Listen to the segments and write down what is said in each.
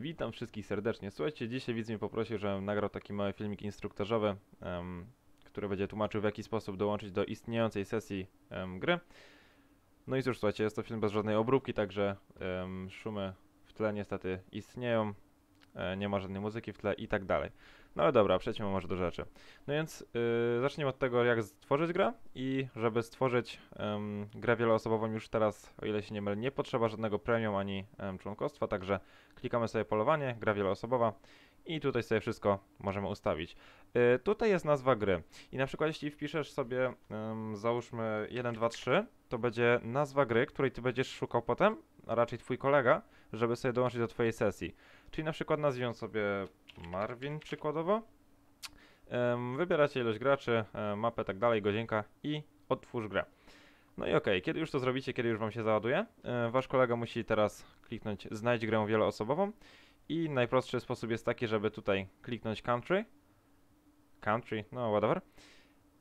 Witam wszystkich serdecznie. Słuchajcie, dzisiaj widz mnie poprosił, żebym nagrał taki mały filmik instruktażowy, um, który będzie tłumaczył w jaki sposób dołączyć do istniejącej sesji um, gry. No i cóż, słuchajcie, jest to film bez żadnej obróbki, także um, szumy w tle niestety istnieją. E, nie ma żadnej muzyki w tle i tak dalej. No ale dobra, przejdźmy może do rzeczy. No więc yy, zacznijmy od tego, jak stworzyć grę i żeby stworzyć yy, grę wieloosobową już teraz, o ile się nie mylę, nie potrzeba żadnego premium ani yy, członkostwa, także klikamy sobie polowanie, gra wieloosobowa i tutaj sobie wszystko możemy ustawić. Yy, tutaj jest nazwa gry i na przykład jeśli wpiszesz sobie yy, załóżmy 1, 2, 3, to będzie nazwa gry, której ty będziesz szukał potem, a raczej twój kolega, żeby sobie dołączyć do twojej sesji. Czyli na przykład nazwijmy sobie Marvin przykładowo. Wybieracie ilość graczy, mapę, tak dalej, godzinka i otwórz grę. No i ok, kiedy już to zrobicie, kiedy już wam się załaduje, wasz kolega musi teraz kliknąć znajdź grę wieloosobową i najprostszy sposób jest taki, żeby tutaj kliknąć country, country, no whatever.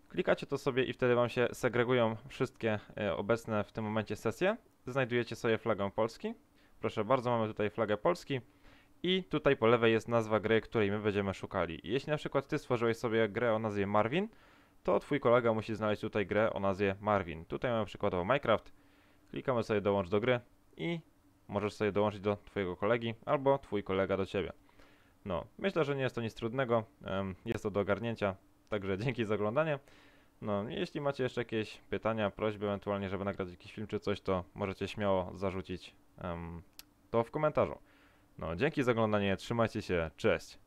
Klikacie to sobie i wtedy wam się segregują wszystkie e, obecne w tym momencie sesje. Znajdujecie sobie flagę Polski, Proszę bardzo, mamy tutaj flagę Polski. I tutaj po lewej jest nazwa gry, której my będziemy szukali. Jeśli na przykład ty stworzyłeś sobie grę o nazwie Marvin, to twój kolega musi znaleźć tutaj grę o nazwie Marvin. Tutaj mamy przykładowo Minecraft. Klikamy sobie dołącz do gry i możesz sobie dołączyć do twojego kolegi albo twój kolega do ciebie. No, myślę, że nie jest to nic trudnego, jest to do ogarnięcia, także dzięki za oglądanie. No, jeśli macie jeszcze jakieś pytania, prośby ewentualnie, żeby nagrać jakiś film czy coś, to możecie śmiało zarzucić to w komentarzu. No, dzięki za oglądanie, trzymajcie się, cześć!